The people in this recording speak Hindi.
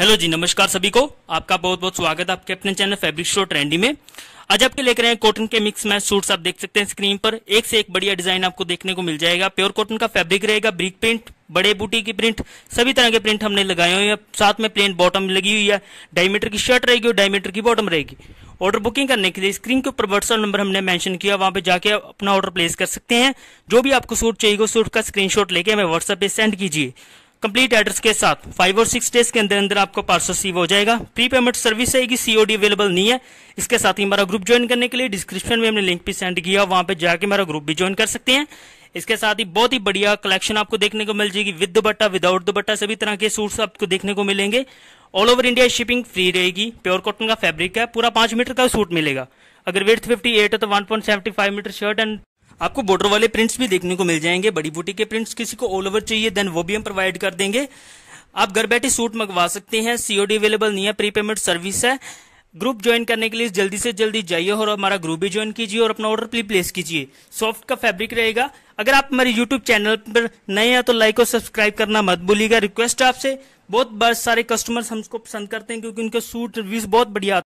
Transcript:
हेलो जी नमस्कार सभी को आपका बहुत बहुत स्वागत है आपके अपने चैनल फैब्रिक शो ट्रेंडी में आज आपके लेकर हैं कॉटन के मिक्स मैच सूट्स आप देख सकते हैं स्क्रीन पर एक से एक बढ़िया डिजाइन आपको देखने को मिल जाएगा प्योर कॉटन का फैब्रिक रहेगा ब्रिक प्रिंट बड़े बूटी की प्रिंट सभी तरह के प्रिंट हमने लगाए हुए हैं साथ में प्लेन बॉटम लगी हुई है डायमीटर की शर्ट रहेगी और डायमीटर की बॉटम रहेगी ऑर्डर बुकिंग करने के लिए स्क्रीन के ऊपर व्हाट्सअप नंबर हमने मेंशन किया वहां पे जाके अपना ऑर्डर प्लेस कर सकते हैं जो भी आपको सूट चाहिए सूट का स्क्रीनशॉट लेके हमें व्हाट्सएप पे सेंड कीजिए कंप्लीट एड्रेस के साथ फाइव और सिक्स डेज के अंदर अंदर आपको पार्सल रिसीव हो जाएगा प्री पेमेंट सर्विस आएगी सीओडी अवेलेबल नहीं है इसके साथ ही हमारा ग्रुप ज्वाइन करने के लिए डिस्क्रिप्शन में हमने लिंक भी सेंड किया वहां पे जाके हमारा ग्रुप भी ज्वाइन कर सकते हैं इसके साथ ही बहुत ही बढ़िया कलेक्शन आपको देखने को मिल जाएगी विद दुपट्टा विदाउट दुपट्टा सभी तरह के सूट्स आपको देखने को मिलेंगे all over India shipping free रहेगी प्योर कॉटन का फैब्रिक है पूरा पांच मीटर का सूट मिलेगा अगर वेट फिफ्टी एट है तो one point five metre shirt and आपको बॉर्डर वाले प्रिंट्स भी देखने को मिल जाएंगे बड़ी बूटी के प्रिंट्स किसी को ऑल ओवर चाहिए देन वो भी हम प्रोवाइड कर देंगे आप घर बैठे सूट मंगवा सकते हैं सीओडी अवेलेबल नहीं है प्री पेमेंट सर्विस है ग्रुप ज्वाइन करने के लिए जल्दी से जल्दी जाइए और हमारा ग्रुप भी ज्वाइन कीजिए और अपना ऑर्डर प्ली प्लेस कीजिए सॉफ्ट का फैब्रिक रहेगा अगर आप हमारे यूट्यूब चैनल पर नए हैं तो लाइक और सब्सक्राइब करना मत भूलिएगा रिक्वेस्ट है आपसे बहुत बार सारे कस्टमर्स हमको पसंद करते हैं क्योंकि उनके सूट रिव्यूज बहुत बढ़िया